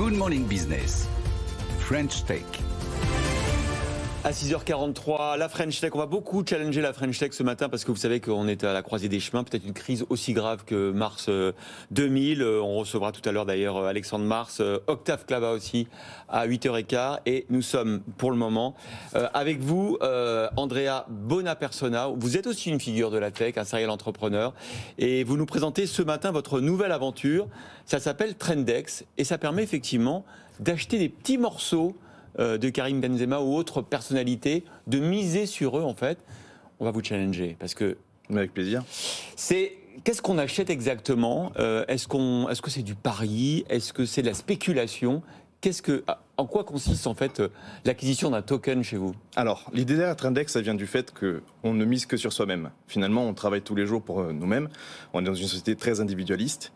Good Morning Business. French take. À 6h43, la French Tech. On va beaucoup challenger la French Tech ce matin parce que vous savez qu'on est à la croisée des chemins. Peut-être une crise aussi grave que mars 2000. Euh, euh, on recevra tout à l'heure d'ailleurs euh, Alexandre Mars, Octave Clava aussi à 8h15. Et nous sommes pour le moment avec vous, Andrea Bonapersona. Vous êtes aussi une figure de la tech, un serial entrepreneur. Et vous nous présentez ce matin votre nouvelle aventure. Ça s'appelle Trendex et ça permet effectivement d'acheter des petits morceaux euh, de Karim Benzema ou autres personnalités, de miser sur eux en fait. On va vous challenger parce que. Avec plaisir. C'est qu'est-ce qu'on achète exactement euh, Est-ce qu'on, est-ce que c'est du pari Est-ce que c'est de la spéculation Qu'est-ce que ah, en quoi consiste en fait euh, l'acquisition d'un token chez vous Alors, l'idée d'être index ça vient du fait qu'on ne mise que sur soi-même. Finalement, on travaille tous les jours pour euh, nous-mêmes. On est dans une société très individualiste.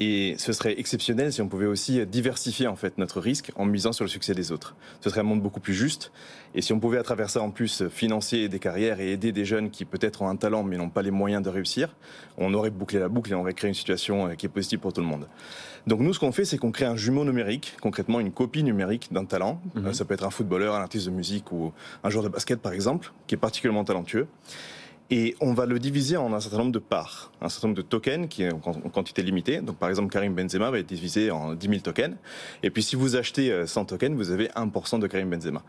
Et ce serait exceptionnel si on pouvait aussi diversifier en fait notre risque en misant sur le succès des autres. Ce serait un monde beaucoup plus juste. Et si on pouvait à travers ça en plus financer des carrières et aider des jeunes qui peut-être ont un talent mais n'ont pas les moyens de réussir, on aurait bouclé la boucle et on aurait créé une situation euh, qui est positive pour tout le monde. Donc nous ce qu'on fait c'est qu'on crée un jumeau numérique, concrètement une copie numérique d'un talent. Mhm. Euh, ça peut être un footballeur, un artiste de musique ou un joueur de basket, par exemple, qui est particulièrement talentueux. Et on va le diviser en un certain nombre de parts, un certain nombre de tokens qui est en quantité limitée. Donc par exemple, Karim Benzema va être divisé en 10 000 tokens. Et puis si vous achetez 100 euh, tokens, vous avez 1% de Karim Benzema.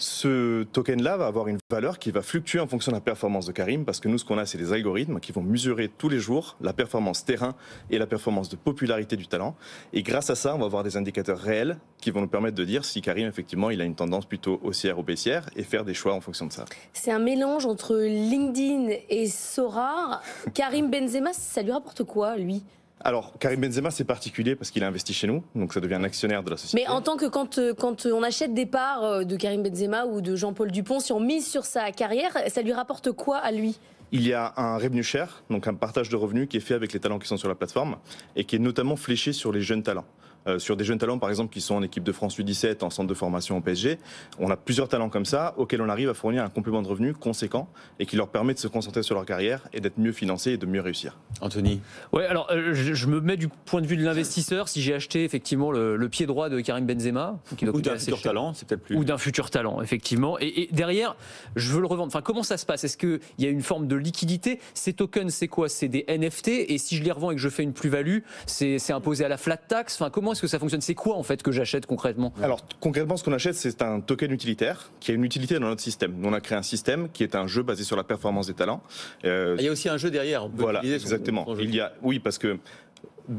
Ce token-là va avoir une valeur qui va fluctuer en fonction de la performance de Karim, parce que nous, ce qu'on a, c'est des algorithmes qui vont mesurer tous les jours la performance terrain et la performance de popularité du talent. Et grâce à ça, on va avoir des indicateurs réels qui vont nous permettre de dire si Karim, effectivement, il a une tendance plutôt haussière ou baissière et faire des choix en fonction de ça. C'est un mélange entre LinkedIn et Sora, Karim Benzema, ça lui rapporte quoi, lui alors, Karim Benzema, c'est particulier parce qu'il a investi chez nous, donc ça devient un actionnaire de la société. Mais en tant que quand, euh, quand on achète des parts euh, de Karim Benzema ou de Jean-Paul Dupont, si on mise sur sa carrière, ça lui rapporte quoi à lui il y a un revenu cher donc un partage de revenus qui est fait avec les talents qui sont sur la plateforme et qui est notamment fléché sur les jeunes talents. Euh, sur des jeunes talents, par exemple, qui sont en équipe de France U17, en centre de formation au PSG. On a plusieurs talents comme ça, auxquels on arrive à fournir un complément de revenus conséquent et qui leur permet de se concentrer sur leur carrière et d'être mieux financés et de mieux réussir. Anthony Oui, alors euh, je, me mets du point de vue de l'investisseur. Si j'ai acheté effectivement le, pied droit de Karim Benzema, qui ou d'un futur talent, Ou d'un futur talent, effectivement. Et, derrière, je veux le revendre. Enfin, comment ça se passe Est-ce qu'il y a une forme de liquidité Ces tokens, c'est quoi C'est des NFT. Et si je les revends et que je fais une plus-value, c'est imposé à la flat tax. Enfin, comment est-ce que ça fonctionne C'est quoi en fait que j'achète concrètement Alors concrètement, ce qu'on achète, c'est un token utilitaire qui a une utilité dans notre système. Nous, on a créé un système qui est un jeu basé sur la performance des talents. Euh, ah, il y a aussi un jeu derrière. voilà, exactement. Il y a, oui, parce que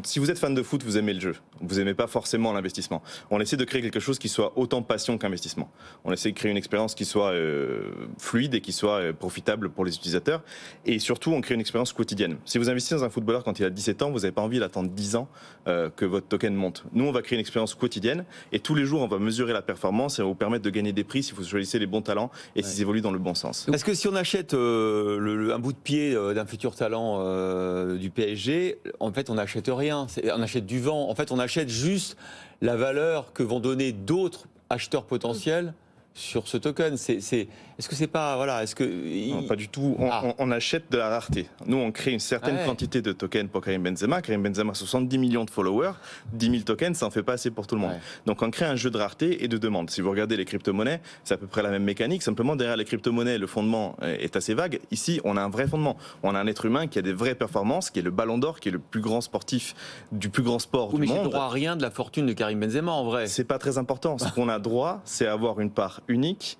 si vous êtes fan de foot, vous aimez le jeu. Vous n'aimez pas forcément l'investissement. On essaie de créer quelque chose qui soit autant passion qu'investissement. On essaie de créer une expérience qui soit euh, fluide et qui soit euh, profitable pour les utilisateurs. Et surtout, on crée une expérience quotidienne. Si vous investissez dans un footballeur quand il a 17 ans, vous n'avez pas envie d'attendre 10 ans euh, que votre token monte. Nous, on va créer une expérience quotidienne et tous les jours, on va mesurer la performance et va vous permettre de gagner des prix si vous choisissez les bons talents et s'ils évoluent dans le bon sens. Est-ce que si on achète un bout de pied d'un futur talent du PSG, en fait, on achète rien. On achète du vent. En fait, on achète juste la valeur que vont donner d'autres acheteurs potentiels sur ce token. C'est, est, ce que c'est pas voilà, est-ce que pas du tout. Ah. On, achète de la rareté. Nous, on crée une certaine ah quantité de tokens pour Karim Benzema. Karim Benzema, 70 millions de followers, 10 000 tokens, ça n'en fait pas assez pour tout le monde. Donc, on crée un jeu de rareté et de demande. Si vous regardez les crypto-monnaies, c'est à peu près la même mécanique. Simplement, derrière les crypto-monnaies, le fondement est assez vague. Ici, on a un vrai fondement. On a un être humain qui a des vraies performances, qui est le Ballon d'Or, qui est le plus grand sportif du plus grand sport du mais monde. Mais droit à rien de la fortune de Karim Benzema en vrai. C'est pas très important. Ce qu'on a droit, c'est avoir une part unique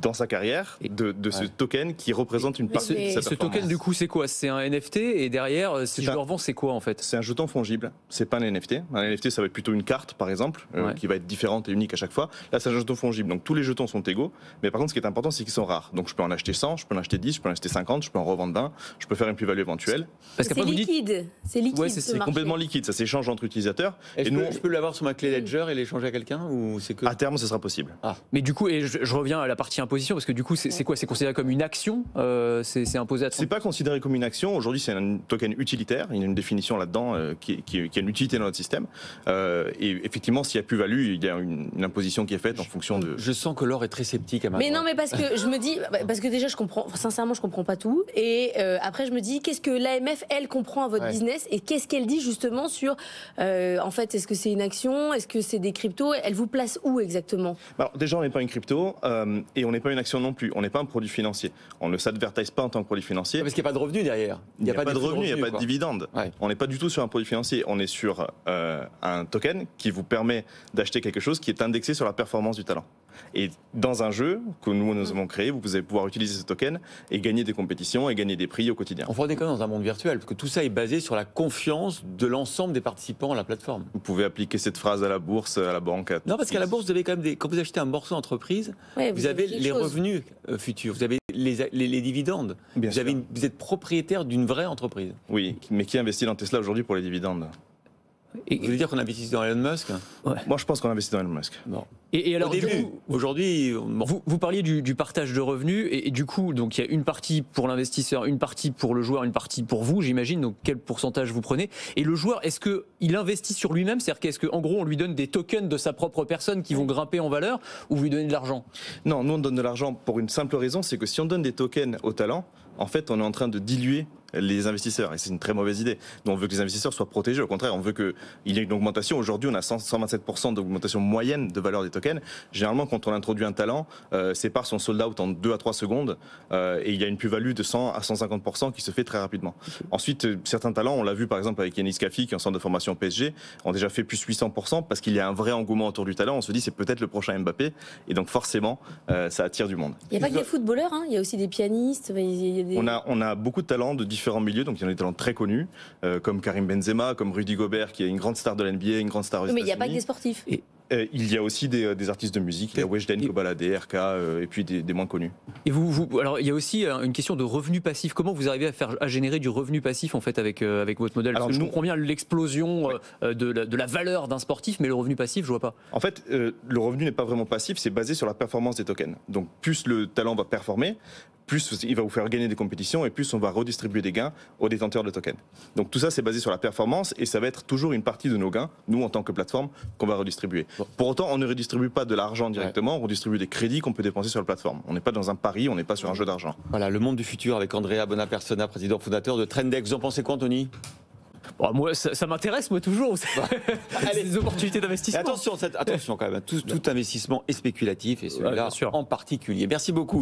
dans sa carrière de, de ce token qui représente une partie de sa Ce token, du coup, c'est quoi C'est un NFT et derrière, si je le revends, c'est quoi en fait C'est un jeton fongible, c'est pas un NFT. Un NFT, ça va être plutôt une carte, par exemple, euh, qui va être différente et unique à chaque fois. Là, c'est un jeton fongible, donc tous les jetons sont égaux. Mais par contre, ce qui est important, c'est qu'ils sont rares. Donc je peux en acheter 100, je peux en acheter 10, je peux en acheter 50, je peux en revendre 20, je peux faire une plus-value éventuelle. Parce c'est liquide. C'est liquide. Ouais, c'est complètement liquide. Ça s'échange entre utilisateurs. Et, nous, je peux, l'avoir sur ma clé Ledger et l'échanger à quelqu'un ou c'est que... À terme, ce sera possible. Ah. Mais du coup, et je reviens à la partie partie imposition Parce que du coup, c'est quoi C'est considéré comme une action euh, C'est imposé à C'est pas considéré comme une action. Aujourd'hui, c'est un token utilitaire. Il y a une définition là-dedans euh, qui, qui, a une utilité dans notre système. Euh, et effectivement, s'il y a plus-value, il y a une, imposition qui est faite en fonction de. Je sens que l'or est très sceptique à ma Mais non, mais parce que je me dis, bah, parce que déjà, je comprends, sincèrement, je comprends pas tout. Et après, je me dis, qu'est-ce que l'AMF, elle, comprend à votre business et qu'est-ce qu'elle dit justement sur, en fait, est-ce que c'est une action Est-ce que c'est des cryptos Elle vous place où exactement Alors, Déjà, on n'est pas une crypto on n'est pas une action non plus. On n'est pas un produit financier. On ne s'advertise pas en tant que produit financier. Parce qu'il n'y a pas de revenus derrière. Il n'y a, pas de revenus, il n'y a pas de dividendes. On n'est pas du tout sur un produit financier. On est sur euh, un token qui vous permet d'acheter quelque chose qui est indexé sur la performance du talent. Et dans un jeu que nous, nous avons créé, vous allez pouvoir utiliser ce token et gagner des compétitions et gagner des prix au quotidien. On est quand même dans un monde virtuel, parce que tout ça est basé sur la confiance de l'ensemble des participants à la plateforme. Vous pouvez appliquer cette phrase à la bourse, à la banque. non, parce qu'à la bourse, vous avez quand même quand vous achetez un morceau d'entreprise, vous, avez, les revenus euh, futurs, vous avez les, les, dividendes, vous, vous êtes propriétaire d'une vraie entreprise. Oui, mais qui investit dans Tesla aujourd'hui pour les dividendes et... Vous voulez dire qu'on investit dans Elon Musk Moi, je pense qu'on investit dans Elon Musk. Et, alors, Au début, aujourd'hui, vous, parliez du, partage de revenus, et, du coup, donc il y a une partie pour l'investisseur, une partie pour le joueur, une partie pour vous, j'imagine. Donc, quel pourcentage vous prenez Et le joueur, est-ce que il investit sur lui-même C'est-à-dire qu'est-ce qu'en gros, on lui donne des tokens de sa propre personne qui vont grimper en valeur, ou vous lui donnez de l'argent Non, nous on donne de l'argent pour une simple raison, c'est que si on donne des tokens au talent, en fait, on est en train de diluer les investisseurs. Et c'est une très mauvaise idée. Donc on veut que les investisseurs soient protégés. Au contraire, on veut qu'il y ait une augmentation. Aujourd'hui, on a 127% d'augmentation moyenne de valeur des tokens. Généralement, quand on introduit un talent, euh, ses parts sont sold out en 2 à 3 secondes euh, et il y a une plus-value de 100 à 150% qui se fait très rapidement. Ensuite, euh, certains talents, on l'a vu par exemple avec Yannis Kafi, qui est en centre de formation PSG, ont déjà fait plus 800% parce qu'il y a un vrai engouement autour du talent. On se dit, c'est peut-être le prochain Mbappé. Et donc, forcément, euh, ça attire du monde. Il n'y a pas que des footballeurs, hein. il y a aussi des pianistes. On, a, on a beaucoup de talents de différents différents milieux. Donc il y en a des talents très connus, euh, comme Karim Benzema, comme Rudy Gobert, qui est une grande star de l'NBA, une grande star aux Mais il n'y a pas que des sportifs. Euh, il y a aussi euh, des, artistes de musique, il y a Weshden, Kobala, DRK, RK, euh, et puis des, moins connus. Et vous, alors il y a aussi une question de revenu passif. Comment vous arrivez à faire à générer du revenu passif en fait avec avec votre modèle Parce que je nous... comprends bien l'explosion de, la, valeur d'un sportif, mais le revenu passif, je vois pas. En fait, le revenu n'est pas vraiment passif, c'est basé sur la performance des tokens. Donc plus le talent va performer, plus il va vous faire gagner des compétitions et plus on va redistribuer des gains aux détenteurs de tokens. Donc tout ça, c'est basé sur la performance et ça va être toujours une partie de nos gains, nous en tant que plateforme, qu'on va redistribuer. Pour autant, on ne redistribue pas de l'argent directement, on redistribue des crédits qu'on peut dépenser sur la plateforme. On n'est pas dans un pari, on n'est pas sur un jeu d'argent. Voilà, le monde du futur avec Andrea Bonapersona, président fondateur de Trendex. Vous en pensez quoi, Anthony bah, moi, ça, m'intéresse, moi, toujours. Les opportunités d'investissement. Attention, attention quand même. Tout, investissement est spéculatif et celui-là en particulier. Merci beaucoup.